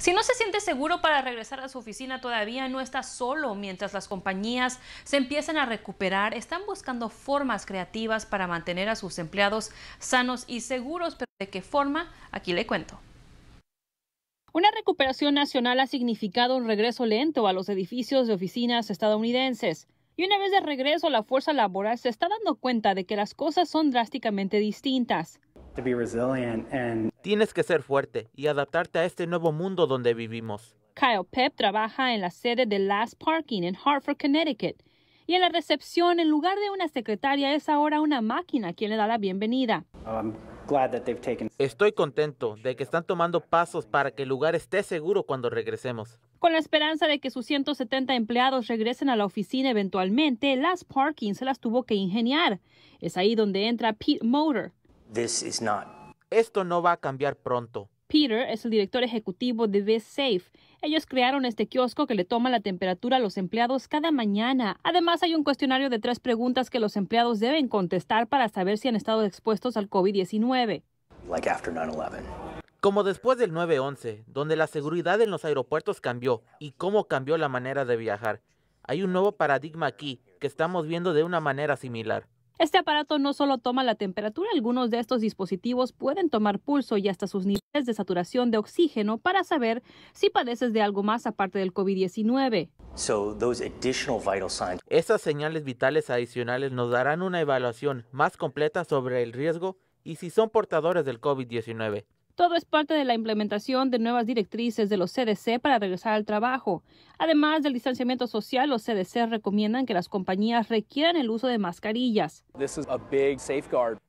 Si no se siente seguro para regresar a su oficina todavía, no está solo. Mientras las compañías se empiezan a recuperar, están buscando formas creativas para mantener a sus empleados sanos y seguros. Pero ¿de qué forma? Aquí le cuento. Una recuperación nacional ha significado un regreso lento a los edificios de oficinas estadounidenses. Y una vez de regreso, la fuerza laboral se está dando cuenta de que las cosas son drásticamente distintas. Tienes que ser fuerte y adaptarte a este nuevo mundo donde vivimos. Kyle Pep trabaja en la sede de Last Parking en Hartford, Connecticut. Y en la recepción, en lugar de una secretaria, es ahora una máquina quien le da la bienvenida. Oh, Estoy contento de que están tomando pasos para que el lugar esté seguro cuando regresemos. Con la esperanza de que sus 170 empleados regresen a la oficina eventualmente, Last Parking se las tuvo que ingeniar. Es ahí donde entra Pete Motor, esto no va a cambiar pronto. Peter es el director ejecutivo de Best Safe. Ellos crearon este kiosco que le toma la temperatura a los empleados cada mañana. Además, hay un cuestionario de tres preguntas que los empleados deben contestar para saber si han estado expuestos al COVID-19. Como después del 9-11, donde la seguridad en los aeropuertos cambió y cómo cambió la manera de viajar. Hay un nuevo paradigma aquí que estamos viendo de una manera similar. Este aparato no solo toma la temperatura, algunos de estos dispositivos pueden tomar pulso y hasta sus niveles de saturación de oxígeno para saber si padeces de algo más aparte del COVID-19. Estas Esas señales vitales adicionales nos darán una evaluación más completa sobre el riesgo y si son portadores del COVID-19. Todo es parte de la implementación de nuevas directrices de los CDC para regresar al trabajo. Además del distanciamiento social, los CDC recomiendan que las compañías requieran el uso de mascarillas.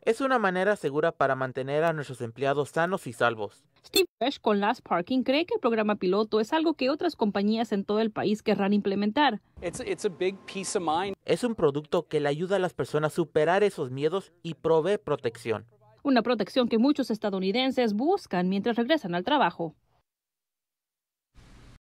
Es una manera segura para mantener a nuestros empleados sanos y salvos. Steve Fresh con Last Parking cree que el programa piloto es algo que otras compañías en todo el país querrán implementar. Es un producto que le ayuda a las personas a superar esos miedos y provee protección una protección que muchos estadounidenses buscan mientras regresan al trabajo.